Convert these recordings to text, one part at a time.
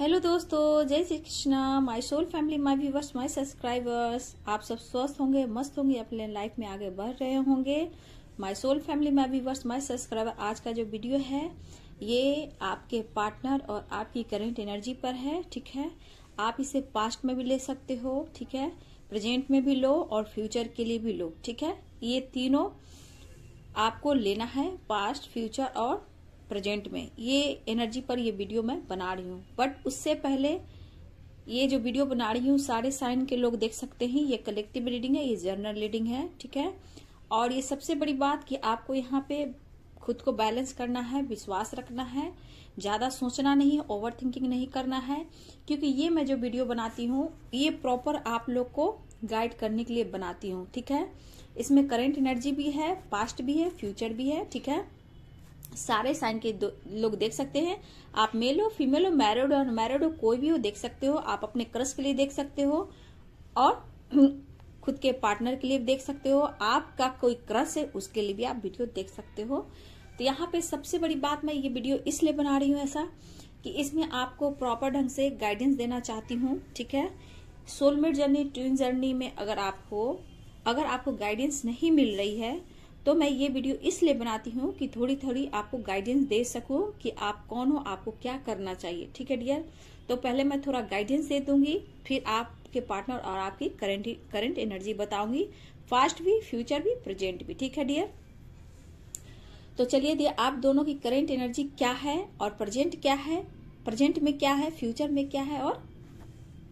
hello दोस्तों जय Shri Krishna my soul family my viewers my subscribers आप सब स्वस्थ होंगे मस्त होंगे अपने लाइफ में आगे बढ़ रहे होंगे my soul family my viewers my subscriber आज का जो वीडियो है ये आपके पार्टनर और आपकी करंट एनर्जी पर है ठीक है आप इसे पास्ट में भी ले सकते हो ठीक है प्रेजेंट में भी लो और फ्यूचर के लिए भी लो ठीक है ये तीनों आपको लेना है पास्ट फ्यूचर और प्रेजेंट में ये एनर्जी पर ये वीडियो मैं बना रही हूँ बट उससे पहले ये जो वीडियो बना रही हूँ सारे साइन के लोग देख सकते हैं ये कलेक्टिव रीडिंग है ये जर्नल रीडिंग है ठीक है और ये सबसे बड़ी बात कि आपको यहाँ पे खुद को बैलेंस करना है विश्वास रखना है ज़्यादा सोचना नहीं है ओवर थिंकिंग नहीं करना है क्योंकि ये मैं जो वीडियो बनाती हूँ ये प्रॉपर आप लोग को गाइड करने के लिए बनाती हूँ ठीक है इसमें करेंट एनर्जी भी है पास्ट भी है फ्यूचर भी है ठीक है सारे साइन के लोग देख सकते हैं आप मेल हो फीमेल हो मैरिड और मैरिड हो कोई भी हो देख सकते हो आप अपने क्रश के लिए देख सकते हो और खुद के पार्टनर के लिए देख सकते हो आपका कोई क्रश है उसके लिए भी आप वीडियो देख सकते हो तो यहाँ पे सबसे बड़ी बात मैं ये वीडियो इसलिए बना रही हूँ ऐसा कि इसमें आपको प्रॉपर ढंग से गाइडेंस देना चाहती हूँ ठीक है सोलमेट जर्नी ट्विन जर्नी में अगर आप हो अगर आपको गाइडेंस नहीं मिल रही है तो मैं ये वीडियो इसलिए बनाती हूँ कि थोड़ी थोड़ी आपको गाइडेंस दे सकूँ कि आप कौन हो आपको क्या करना चाहिए ठीक है डियर तो पहले मैं थोड़ा गाइडेंस दे दूंगी फिर आपके पार्टनर और आपकी करेंट करेंट एनर्जी बताऊंगी फास्ट भी फ्यूचर भी प्रेजेंट भी ठीक है डियर तो चलिए डियर आप दोनों की करेंट एनर्जी क्या है और प्रेजेंट क्या है प्रेजेंट में क्या है फ्यूचर में क्या है और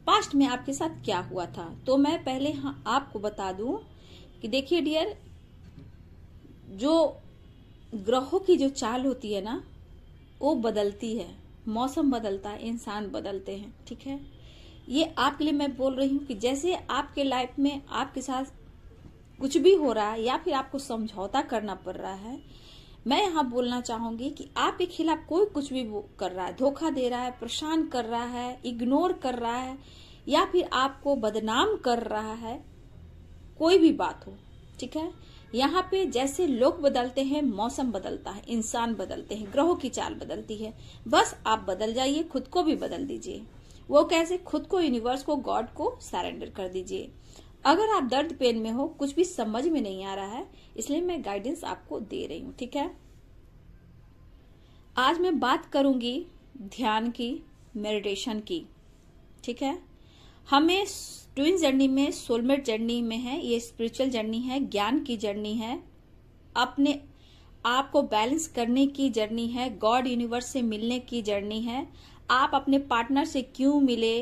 पास्ट में आपके साथ क्या हुआ था तो मैं पहले हाँ आपको बता दूं कि देखिए डियर जो ग्रहों की जो चाल होती है ना वो बदलती है मौसम बदलता है इंसान बदलते हैं ठीक है ये आपके लिए मैं बोल रही हूँ कि जैसे आपके लाइफ में आपके साथ कुछ भी हो रहा है या फिर आपको समझौता करना पड़ रहा है मैं यहाँ बोलना चाहूंगी कि आपके खिलाफ कोई कुछ भी कर रहा है धोखा दे रहा है परेशान कर रहा है इग्नोर कर रहा है या फिर आपको बदनाम कर रहा है कोई भी बात हो ठीक है यहाँ पे जैसे लोग बदलते हैं मौसम बदलता है इंसान बदलते हैं ग्रहों की चाल बदलती है बस आप बदल जाइए खुद को भी बदल दीजिए वो कैसे खुद को यूनिवर्स को गॉड को सरेंडर कर दीजिए अगर आप दर्द पेन में हो कुछ भी समझ में नहीं आ रहा है इसलिए मैं गाइडेंस आपको दे रही हूँ ठीक है आज मैं बात करूंगी ध्यान की मेडिटेशन की ठीक है हमें ट्विन जर्नी में सोलमेट जर्नी में है ये स्पिरिचुअल जर्नी है ज्ञान की जर्नी है अपने आप को बैलेंस करने की जर्नी है गॉड यूनिवर्स से मिलने की जर्नी है आप अपने पार्टनर से क्यों मिले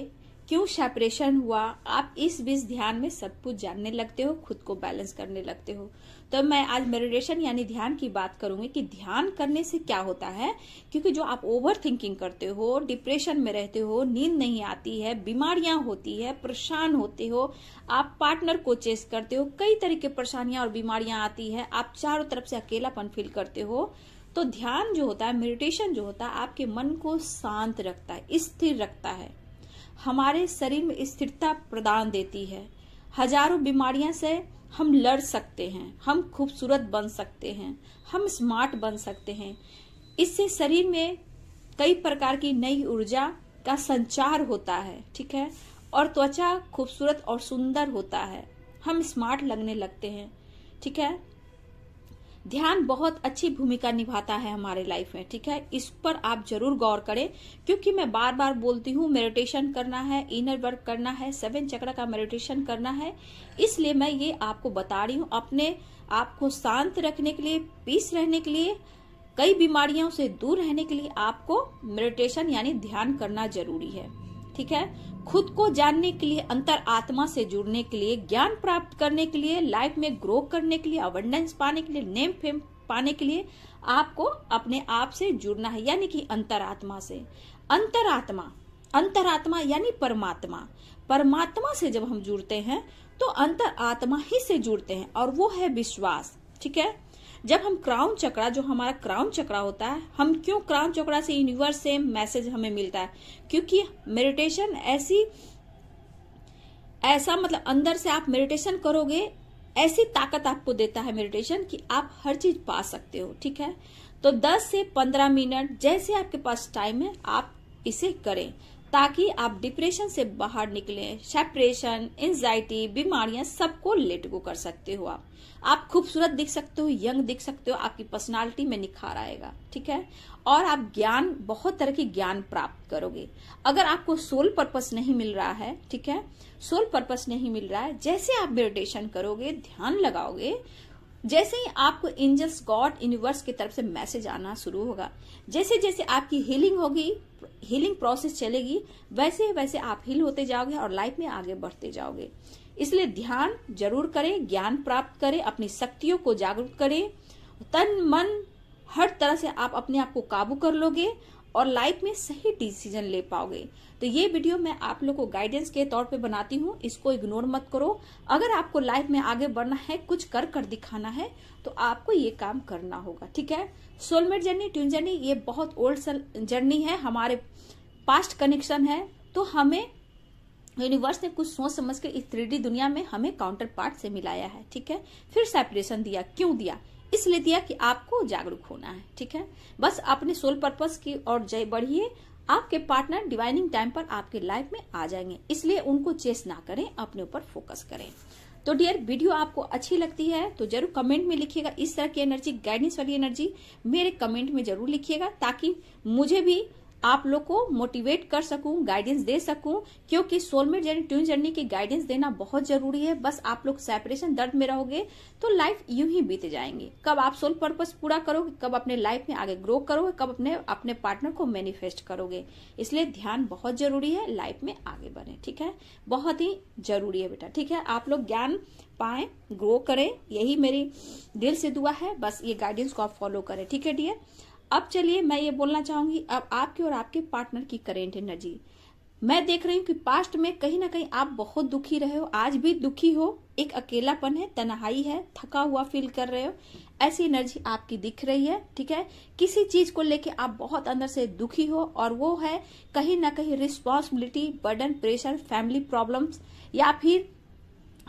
क्यों सेपरेशन हुआ आप इस बीच ध्यान में सब कुछ जानने लगते हो खुद को बैलेंस करने लगते हो तो मैं आज मेडिटेशन यानी ध्यान की बात करूंगी कि ध्यान करने से क्या होता है क्योंकि जो आप ओवर थिंकिंग करते हो डिप्रेशन में रहते हो नींद नहीं आती है बीमारियां होती है परेशान होते हो आप पार्टनर को चेस करते हो कई तरह की परेशानियां और बीमारियां आती है आप चारों तरफ से अकेलापन फील करते हो तो ध्यान जो होता है मेडिटेशन जो होता है आपके मन को शांत रखता है स्थिर रखता है हमारे शरीर में स्थिरता प्रदान देती है हजारों बीमारियां से हम लड़ सकते हैं हम खूबसूरत बन सकते हैं हम स्मार्ट बन सकते हैं इससे शरीर में कई प्रकार की नई ऊर्जा का संचार होता है ठीक है और त्वचा खूबसूरत और सुंदर होता है हम स्मार्ट लगने लगते हैं ठीक है ध्यान बहुत अच्छी भूमिका निभाता है हमारे लाइफ में ठीक है इस पर आप जरूर गौर करें क्योंकि मैं बार बार बोलती हूँ मेडिटेशन करना है इनर वर्क करना है सेवन चक्र का मेडिटेशन करना है इसलिए मैं ये आपको बता रही हूँ अपने आप को शांत रखने के लिए पीस रहने के लिए कई बीमारियों से दूर रहने के लिए आपको मेडिटेशन यानी ध्यान करना जरूरी है ठीक है खुद को जानने के लिए अंतर आत्मा से जुड़ने के लिए ज्ञान प्राप्त करने के लिए लाइफ में ग्रो करने के लिए अवेंडेंस पाने के लिए नेम फेम पाने के लिए आपको अपने आप से जुड़ना है यानी कि अंतरात्मा से अंतरात्मा अंतरात्मा यानी परमात्मा परमात्मा से जब हम जुड़ते हैं तो अंतरात्मा ही से जुड़ते हैं और वो है विश्वास ठीक है जब हम क्राउन चक्रा जो हमारा क्राउन चक्रा होता है हम क्यों क्राउन चक्रा से यूनिवर्स से मैसेज हमें मिलता है क्योंकि मेडिटेशन ऐसी ऐसा मतलब अंदर से आप मेडिटेशन करोगे ऐसी ताकत आपको देता है मेडिटेशन कि आप हर चीज पा सकते हो ठीक है तो 10 से 15 मिनट जैसे आपके पास टाइम है आप इसे करें ताकि आप डिप्रेशन से बाहर निकलें सेपरेशन एंजाइटी बीमारियां सबको लेट गो कर सकते हो आप आप खूबसूरत दिख सकते हो यंग दिख सकते हो आपकी पर्सनालिटी में निखार आएगा ठीक है और आप ज्ञान बहुत तरह की ज्ञान प्राप्त करोगे अगर आपको सोल पर्पस नहीं मिल रहा है ठीक है सोल पर्पस नहीं मिल रहा है जैसे आप मेडिटेशन करोगे ध्यान लगाओगे जैसे ही आपको एंजल्स गॉड यूनिवर्स की तरफ से मैसेज आना शुरू होगा जैसे जैसे आपकी हीलिंग होगी हीलिंग प्रोसेस चलेगी वैसे वैसे आप हील होते जाओगे और लाइफ में आगे बढ़ते जाओगे इसलिए ध्यान जरूर करें ज्ञान प्राप्त करें अपनी शक्तियों को जागरूक करें तन मन हर तरह से आप अपने आप को काबू कर लोगे और लाइफ में सही डिसीजन ले पाओगे तो ये वीडियो मैं आप लोग को गाइडेंस के तौर पे बनाती हूँ इसको इग्नोर मत करो अगर आपको लाइफ में आगे बढ़ना है कुछ कर कर दिखाना है तो आपको ये काम करना होगा ठीक है सोलमेट जर्नी ट्यून जर्नी ये बहुत ओल्ड जर्नी है हमारे पास्ट कनेक्शन है तो हमें यूनिवर्स ने कुछ सोच समझ कर इस थ्री दुनिया में हमें काउंटर पार्ट से मिलाया है ठीक है फिर सेपरेशन दिया क्यों दिया इसलिए दिया कि आपको जागरूक होना है ठीक है बस अपने सोल पर्पस की और जय बढ़िए आपके पार्टनर डिवाइनिंग टाइम पर आपके लाइफ में आ जाएंगे इसलिए उनको चेस ना करें अपने ऊपर फोकस करें तो डियर वीडियो आपको अच्छी लगती है तो जरूर कमेंट में लिखिएगा इस तरह की एनर्जी गाइडेंस वाली एनर्जी मेरे कमेंट में जरूर लिखिएगा ताकि मुझे भी आप लोग को मोटिवेट कर सकूं गाइडेंस दे सकूं क्योंकि सोलमेट जर्नी ट्यून जर्नी की गाइडेंस देना बहुत जरूरी है बस आप लोग सेपरेशन दर्द में रहोगे तो लाइफ यूं ही बीत जाएंगे कब आप सोल पर्पज पूरा करोगे कब अपने लाइफ में आगे ग्रो करोगे कब अपने अपने पार्टनर को मैनिफेस्ट करोगे इसलिए ध्यान बहुत जरूरी है लाइफ में आगे बढ़े ठीक है बहुत ही जरूरी है बेटा ठीक है आप लोग ज्ञान पाए ग्रो करें यही मेरी दिल से दुआ है बस ये गाइडेंस को आप फॉलो करें ठीक है डियर अब चलिए मैं ये बोलना चाहूंगी अब आपके और आपके पार्टनर की करेंट एनर्जी मैं देख रही हूँ कि पास्ट में कहीं ना कहीं आप बहुत दुखी रहे हो आज भी दुखी हो एक अकेलापन है तनहाई है थका हुआ फील कर रहे हो ऐसी एनर्जी आपकी दिख रही है ठीक है किसी चीज को लेके आप बहुत अंदर से दुखी हो और वो है कहीं ना कहीं responsibility burden pressure family problem या फिर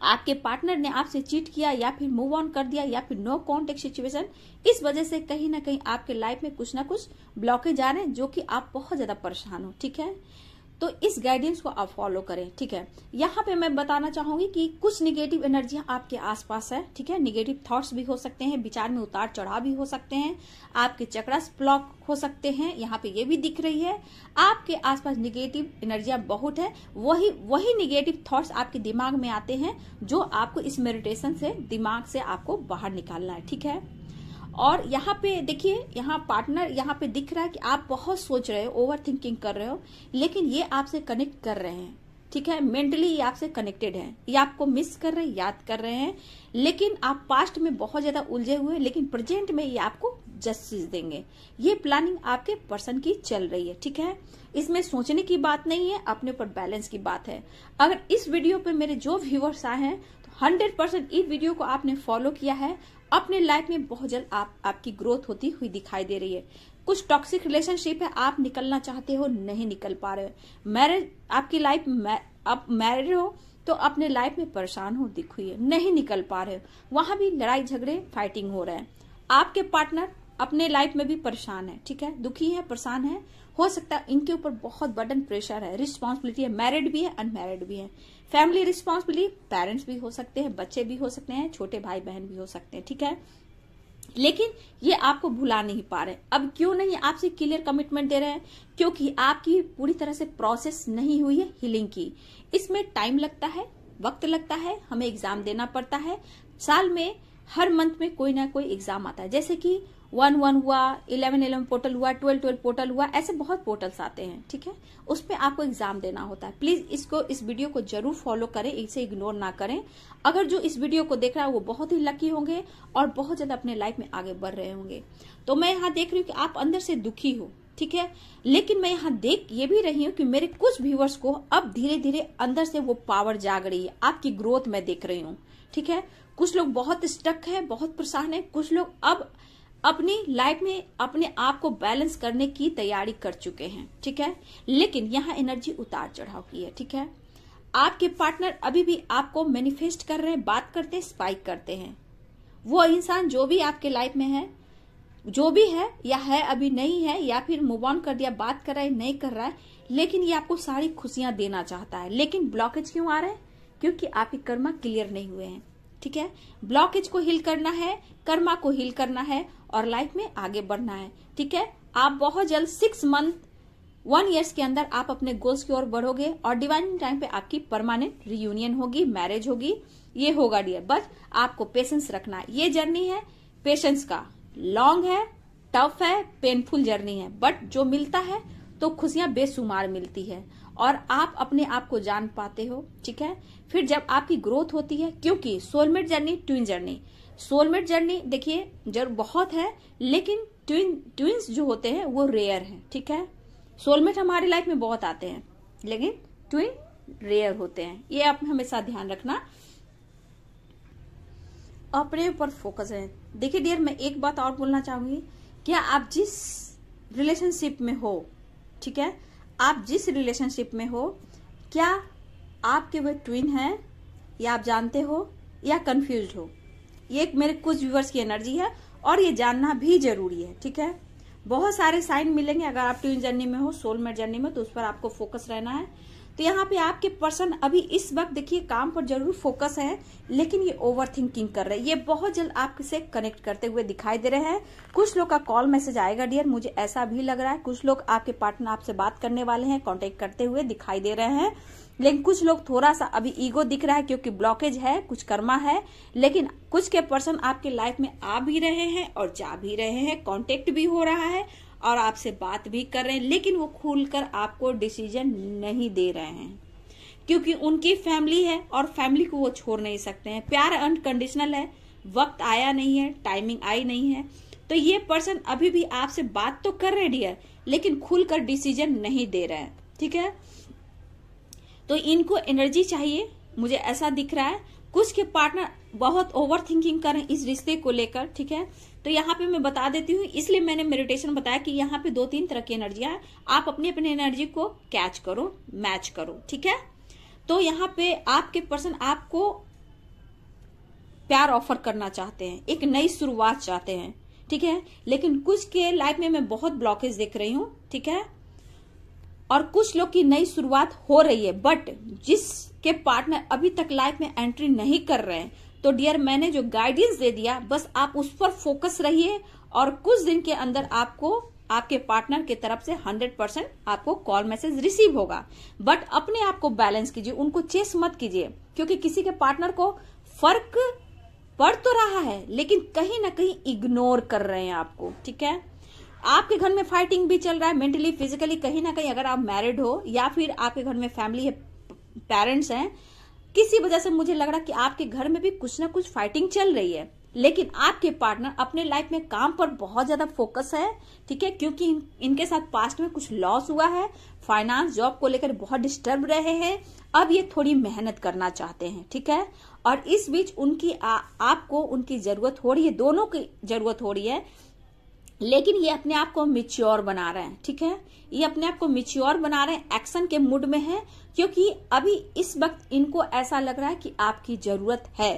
आपके पार्टनर ने आपसे चीट किया या फिर मूव ऑन कर दिया या फिर नो कॉन्टेक्ट सिचुएशन इस वजह से कहीं ना कहीं आपके लाइफ में कुछ ना कुछ ब्लॉकेज आ रहे हैं जो कि आप बहुत ज्यादा परेशान हो ठीक है तो इस गाइडेंस को आप फॉलो करें ठीक है यहाँ पे मैं बताना चाहूंगी कि कुछ निगेटिव एनर्जियां आपके आसपास है ठीक है निगेटिव थॉट्स भी हो सकते हैं विचार में उतार चढ़ाव भी हो सकते हैं आपके चक्रस ब्लॉक हो सकते हैं यहाँ पे ये भी दिख रही है आपके आसपास निगेटिव एनर्जियां बहुत है वही वही निगेटिव थॉट्स आपके दिमाग में आते हैं जो आपको इस मेडिटेशन से दिमाग से आपको बाहर निकालना है ठीक है और यहाँ पे देखिए यहाँ पार्टनर यहाँ पे दिख रहा है कि आप बहुत सोच रहे हो ओवर थिंकिंग कर रहे हो लेकिन ये आपसे कनेक्ट कर रहे हैं ठीक है मेंटली ये आपसे कनेक्टेड है ये आपको मिस कर रहे हैं याद कर रहे हैं लेकिन आप पास्ट में बहुत ज्यादा उलझे हुए हैं लेकिन प्रेजेंट में ये आपको जस्टिस देंगे ये प्लानिंग आपके पर्सन की चल रही है ठीक है इसमें सोचने की बात नहीं है अपने ऊपर बैलेंस की बात है अगर इस वीडियो पे मेरे जो व्यूवर्स आए हैं तो हंड्रेड परसेंट इस वीडियो को आपने फॉलो किया है अपने लाइफ में बहुत जल्द आप आपकी ग्रोथ होती हुई दिखाई दे रही है कुछ टॉक्सिक रिलेशनशिप है आप निकलना चाहते हो नहीं निकल पा रहे हो मैरिज आपकी लाइफ आप मैरिड हो तो अपने लाइफ में परेशान हो दिख हुई है नहीं निकल पा रहे हो वहां भी लड़ाई झगड़े फाइटिंग हो रहे हैं आपके पार्टनर अपने लाइफ में भी परेशान है ठीक है दुखी है परेशान है हो सकता है इनके ऊपर बहुत बर्डन प्रेशर है रिस्पॉन्सिबिलिटी है मैरिड भी है अनमेरिड भी है फैमिली रिस्पॉन्सिबिलिटी पेरेंट्स भी हो सकते हैं बच्चे भी हो सकते हैं छोटे भाई बहन भी हो सकते हैं ठीक है लेकिन ये आपको भुला नहीं पा रहे अब क्यों नहीं आपसे क्लियर कमिटमेंट दे रहे हैं क्योंकि आपकी पूरी तरह से प्रोसेस नहीं हुई है हीलिंग की इसमें टाइम लगता है वक्त लगता है हमें एग्जाम देना पड़ता है साल में हर मंथ में कोई ना कोई एग्जाम आता है जैसे कि वन वन हुआ इलेवन इलेवन पोर्टल हुआ ट्वेल्व ट्वेल्व पोर्टल हुआ ऐसे बहुत पोर्टल्स आते हैं ठीक है उसमें आपको एग्जाम देना होता है प्लीज इसको इस वीडियो को जरूर फॉलो करें इसे इग्नोर ना करें अगर जो इस वीडियो को देख रहा है वो बहुत ही लकी होंगे और बहुत ज्यादा अपने लाइफ में आगे बढ़ रहे होंगे तो मैं यहाँ देख रही हूँ कि आप अंदर से दुखी हो ठीक है लेकिन मैं यहाँ देख ये भी रही हूँ कि मेरे कुछ व्यूअर्स को अब धीरे धीरे अंदर से वो पावर जाग रही है आपकी ग्रोथ मैं देख रही हूँ ठीक है कुछ लोग बहुत स्टक है बहुत परेशान है कुछ लोग अब अपनी लाइफ में अपने आप को बैलेंस करने की तैयारी कर चुके हैं ठीक है लेकिन यहाँ एनर्जी उतार चढ़ाव की है ठीक है आपके पार्टनर अभी भी आपको मैनिफेस्ट कर रहे हैं बात करते स्पाइक करते हैं वो इंसान जो भी आपके लाइफ में है जो भी है या है अभी नहीं है या फिर मूव ऑन कर दिया बात कर रहा है नहीं कर रहा है लेकिन ये आपको सारी खुशियां देना चाहता है लेकिन ब्लॉकेज क्यों आ रहे हैं क्योंकि आपके कर्मा क्लियर नहीं हुए हैं ठीक है ब्लॉकेज को हिल करना है कर्मा को हिल करना है और लाइफ में आगे बढ़ना है ठीक है आप बहुत जल्द सिक्स मंथ वन ईयर्स के अंदर आप अपने गोल्स की ओर बढ़ोगे और डिवाइन टाइम पे आपकी परमानेंट रियूनियन होगी मैरिज होगी ये होगा डियर बस आपको पेशेंस रखना ये जर्नी है पेशेंस का लॉन्ग है टफ है पेनफुल जर्नी है बट जो मिलता है तो खुशियां बेसुमार मिलती है और आप अपने आप को जान पाते हो ठीक है फिर जब आपकी ग्रोथ होती है क्योंकि soulmate journey twin journey soulmate journey देखिए जरूर बहुत है लेकिन ट्विन ट्विंस जो होते हैं वो रेयर हैं ठीक है सोलमेट हमारी लाइफ में बहुत आते हैं लेकिन ट्विन रेयर होते हैं ये आप हमेशा ध्यान रखना अपने ऊपर फोकस है देखिए डियर मैं एक बात और बोलना चाहूंगी क्या आप जिस रिलेशनशिप में हो ठीक है आप जिस रिलेशनशिप में हो क्या आपके वह ट्विन हैं या आप जानते हो या कंफ्यूज हो ये एक मेरे कुछ व्यूवर्स की एनर्जी है और ये जानना भी जरूरी है ठीक है बहुत सारे साइन मिलेंगे अगर आप ट्विन जर्नी में हो सोलमेट जर्नी में तो उस पर आपको फोकस रहना है तो यहाँ पे आपके पर्सन अभी इस वक्त देखिए काम पर जरूर फोकस है लेकिन ये ओवर थिंकिंग कर रहे हैं ये बहुत जल्द आपके से कनेक्ट करते हुए दिखाई दे रहे हैं कुछ लोग का कॉल मैसेज आएगा डियर मुझे ऐसा भी लग रहा है कुछ लोग आपके पार्टनर आपसे बात करने वाले हैं कॉन्टेक्ट करते हुए दिखाई दे रहे हैं लेकिन कुछ लोग थोड़ा सा अभी ईगो दिख रहा है क्योंकि ब्लॉकेज है कुछ कर्मा है लेकिन कुछ के पर्सन आपके लाइफ में आ भी रहे हैं और जा भी रहे हैं कांटेक्ट भी हो रहा है और आपसे बात भी कर रहे हैं लेकिन वो खुलकर आपको डिसीजन नहीं दे रहे हैं क्योंकि उनकी फैमिली है और फैमिली को वो छोड़ नहीं सकते हैं प्यार अनकंडीशनल है वक्त आया नहीं है टाइमिंग आई नहीं है तो ये पर्सन अभी भी आपसे बात तो कर रहे डियर लेकिन खुलकर डिसीजन नहीं दे रहे हैं ठीक है तो इनको एनर्जी चाहिए मुझे ऐसा दिख रहा है कुछ के पार्टनर बहुत ओवर थिंकिंग कर रहे हैं इस रिश्ते को लेकर ठीक है तो यहाँ पे मैं बता देती हूँ इसलिए मैंने मेडिटेशन बताया कि यहाँ पे दो तीन तरह की एनर्जियां है आप अपनी अपनी एनर्जी को कैच करो मैच करो ठीक है तो यहाँ पे आपके पर्सन आपको प्यार ऑफर करना चाहते हैं एक नई शुरुआत चाहते हैं ठीक है लेकिन कुछ के लाइफ में मैं बहुत ब्लॉकेज देख रही हूँ ठीक है और कुछ लोग की नई शुरुआत हो रही है बट जिसके पार्टनर अभी तक लाइफ में एंट्री नहीं कर रहे हैं तो डियर मैंने जो गाइडेंस दे दिया बस आप उस पर फोकस रहिए और कुछ दिन के अंदर आपको आपके पार्टनर की तरफ से 100 परसेंट आपको कॉल मैसेज रिसीव होगा बट अपने आप को बैलेंस कीजिए उनको चेस मत कीजिए क्योंकि किसी के पार्टनर को फर्क पड़ तो रहा है लेकिन कहीं ना कहीं इग्नोर कर रहे हैं आपको ठीक है आपके घर में फाइटिंग भी चल रहा है मेंटली फिजिकली कहीं ना कहीं अगर आप मैरिड हो या फिर आपके घर में फैमिली है पेरेंट्स हैं किसी वजह से मुझे लग रहा कि आपके घर में भी कुछ ना कुछ फाइटिंग चल रही है लेकिन आपके पार्टनर अपने लाइफ में काम पर बहुत ज्यादा फोकस है ठीक है क्योंकि इन, इनके साथ पास्ट में कुछ लॉस हुआ है फाइनेंस जॉब को लेकर बहुत डिस्टर्ब रहे हैं अब ये थोड़ी मेहनत करना चाहते हैं ठीक है और इस बीच उनकी आ, आपको उनकी जरूरत हो रही है दोनों की जरूरत हो रही है लेकिन ये अपने आप को मिच्योर बना रहे हैं ठीक है ये अपने आप को मिच्योर बना रहे हैं एक्शन के मूड में है क्योंकि अभी इस वक्त इनको ऐसा लग रहा है कि आपकी जरूरत है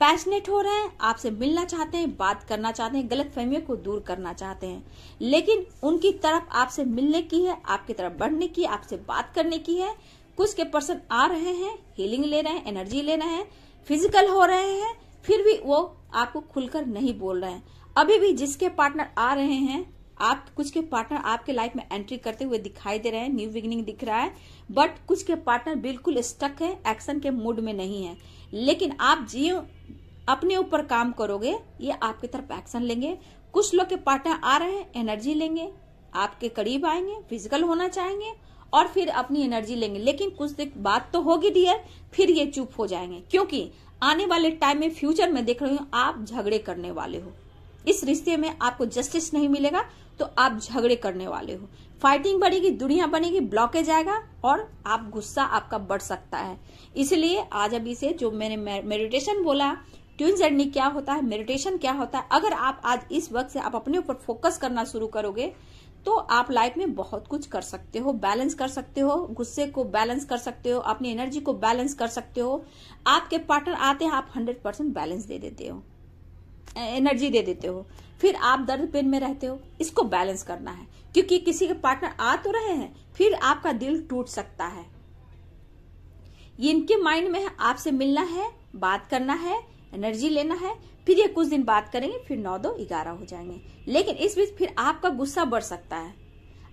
पैशनेट हो रहे हैं आपसे मिलना चाहते हैं बात करना चाहते हैं गलत फहमियों को दूर करना चाहते हैं लेकिन उनकी तरफ आपसे मिलने की है आपकी तरफ बढ़ने की आपसे बात करने की है कुछ के पर्सन आ रहे हैं हीलिंग ले रहे हैं एनर्जी ले रहे हैं फिजिकल हो रहे हैं फिर भी वो आपको खुलकर नहीं बोल रहे हैं अभी भी जिसके पार्टनर आ रहे हैं आप कुछ के पार्टनर आपके लाइफ में एंट्री करते हुए दिखाई दे रहे हैं न्यू बिगिनिंग दिख रहा है बट कुछ के पार्टनर बिल्कुल स्टक है एक्शन के मूड में नहीं है लेकिन आप जी अपने ऊपर काम करोगे ये आपके तरफ एक्शन लेंगे कुछ लोग के पार्टनर आ रहे हैं एनर्जी लेंगे आपके करीब आएंगे फिजिकल होना चाहेंगे और फिर अपनी एनर्जी लेंगे लेकिन कुछ दिन बात तो होगी डियर फिर ये चुप हो जाएंगे क्योंकि आने वाले टाइम में फ्यूचर में देख रहे हूँ आप झगड़े करने वाले हो इस रिश्ते में आपको जस्टिस नहीं मिलेगा तो आप झगड़े करने वाले हो फाइटिंग बढ़ेगी दुनिया बनेगी ब्लॉकेज आएगा और आप गुस्सा आपका बढ़ सकता है इसलिए आज अभी से जो मैंने मेडिटेशन बोला ट्यून जर्नी क्या होता है मेडिटेशन क्या होता है अगर आप आज इस वक्त से आप अपने ऊपर फोकस करना शुरू करोगे तो आप लाइफ में बहुत कुछ कर सकते हो बैलेंस कर सकते हो गुस्से को बैलेंस कर सकते हो अपनी एनर्जी को बैलेंस कर सकते हो आपके पार्टनर आते हैं आप हंड्रेड परसेंट बैलेंस दे देते हो एनर्जी दे देते हो फिर आप दर्द पेन में रहते हो इसको बैलेंस करना है क्योंकि किसी के पार्टनर आ तो रहे हैं फिर आपका दिल टूट सकता है ये इनके माइंड में है आपसे मिलना है बात करना है एनर्जी लेना है फिर ये कुछ दिन बात करेंगे फिर नौ दो ग्यारह हो जाएंगे लेकिन इस बीच फिर आपका गुस्सा बढ़ सकता है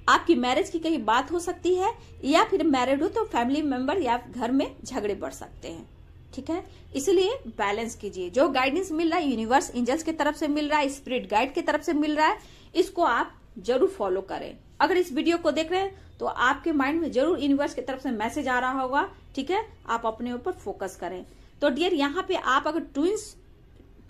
आपकी मैरिज की कहीं बात हो सकती है या फिर मैरिड हो तो फैमिली मेंबर या घर में झगड़े बढ़ सकते हैं ठीक है इसलिए बैलेंस कीजिए जो गाइडेंस मिल रहा है यूनिवर्स एंजल्स की तरफ से मिल रहा है स्पिरिट गाइड की तरफ से मिल रहा है इसको आप जरूर फॉलो करें अगर इस वीडियो को देख रहे हैं तो आपके माइंड में जरूर यूनिवर्स की तरफ से मैसेज आ रहा होगा ठीक है आप अपने ऊपर फोकस करें तो डियर यहाँ पे आप अगर ट्विंस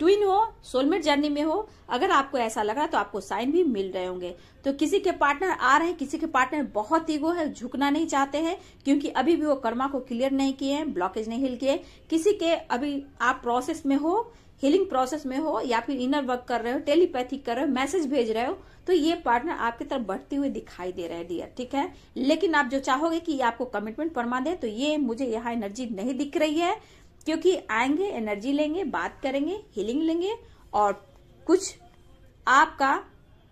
ट्विन हो सोलमेट जर्नी में हो अगर आपको ऐसा लग रहा तो आपको साइन भी मिल रहे होंगे तो किसी के पार्टनर आ रहे हैं किसी के पार्टनर बहुत ईगो है झुकना नहीं चाहते हैं क्योंकि अभी भी वो कर्मा को क्लियर नहीं किए हैं ब्लॉकेज नहीं हिल किए किसी के अभी आप प्रोसेस में हो हीलिंग प्रोसेस में हो या फिर इनर वर्क कर रहे हो टेलीपैथिक कर रहे हो मैसेज भेज रहे हो तो ये पार्टनर आपकी तरफ बढ़ते हुए दिखाई दे रहे हैं डियर ठीक है लेकिन आप जो चाहोगे कि ये आपको कमिटमेंट परमा दे तो ये मुझे यहाँ एनर्जी नहीं दिख रही है क्योंकि आएंगे एनर्जी लेंगे बात करेंगे हीलिंग लेंगे और कुछ आपका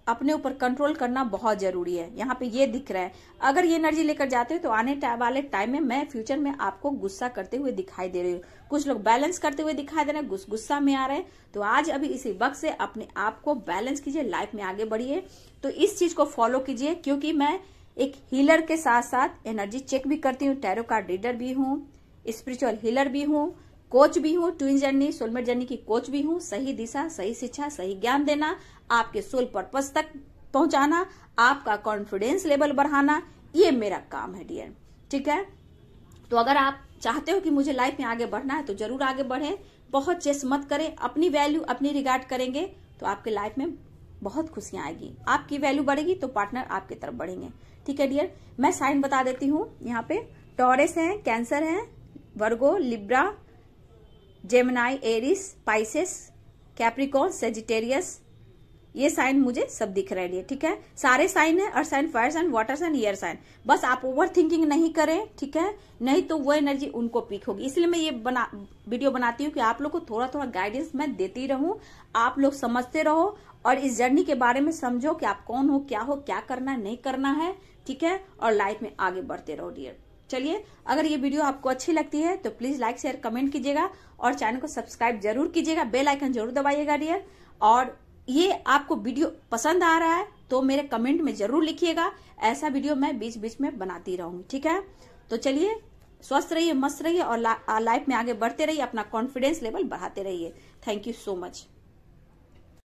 अपने ऊपर कंट्रोल करना बहुत जरूरी है यहाँ पे ये दिख रहा है अगर ये एनर्जी लेकर जाते हो तो आने वाले टाइम में मैं फ्यूचर में आपको गुस्सा करते हुए दिखाई दे रही हूँ कुछ लोग बैलेंस करते हुए दिखाई दे रहे हैं गुस्सा में आ रहे हैं तो आज अभी इसी वक्त से अपने आप को बैलेंस कीजिए लाइफ में आगे बढ़िए तो इस चीज को फॉलो कीजिए क्योंकि मैं एक हीलर के साथ साथ एनर्जी चेक भी करती हूँ टैरो कार्ड रीडर भी हूँ स्पिरिचुअल हीलर भी हूँ कोच भी हूँ ट्विन जर्नी सोलमेट जर्नी की कोच भी हूँ सही दिशा सही शिक्षा सही ज्ञान देना आपके सोल पर्पज तक पहुंचाना आपका कॉन्फिडेंस लेवल बढ़ाना ये मेरा काम है डियर ठीक है तो अगर आप चाहते हो कि मुझे लाइफ में आगे बढ़ना है तो जरूर आगे बढ़े बहुत चेस मत करें अपनी वैल्यू अपनी रिगार्ड करेंगे तो आपके लाइफ में बहुत खुशियां आएगी आपकी वैल्यू बढ़ेगी तो पार्टनर आपकी तरफ बढ़ेंगे ठीक है डियर मैं साइन बता देती हूँ यहाँ पे टॉरेस हैं कैंसर हैं Virgo Libra Gemini Aries Pisces Capricorn Sagittarius ये साइन मुझे सब दिख रहे हैं ठीक है सारे साइन है earth sign fire sign water sign air sign बस आप ओवर थिंकिंग नहीं करें ठीक है नहीं तो वो एनर्जी उनको पीक होगी इसलिए मैं ये बना वीडियो बनाती हूँ कि आप लोग को थोड़ा थोड़ा गाइडेंस मैं देती रहूं आप लोग समझते रहो और इस जर्नी के बारे में समझो कि आप कौन हो क्या हो क्या करना नहीं करना है ठीक है और लाइफ में आगे बढ़ते रहो डियर चलिए अगर ये वीडियो आपको अच्छी लगती है तो प्लीज लाइक शेयर कमेंट कीजिएगा और चैनल को सब्सक्राइब जरूर कीजिएगा बेल आइकन जरूर दबाइएगा डियर और ये आपको वीडियो पसंद आ रहा है तो मेरे कमेंट में जरूर लिखिएगा ऐसा वीडियो मैं बीच बीच में बनाती रहूंगी ठीक है तो चलिए स्वस्थ रहिए मस्त रहिए और लाइफ में आगे बढ़ते रहिए अपना कॉन्फिडेंस लेवल बढ़ाते रहिए थैंक यू सो मच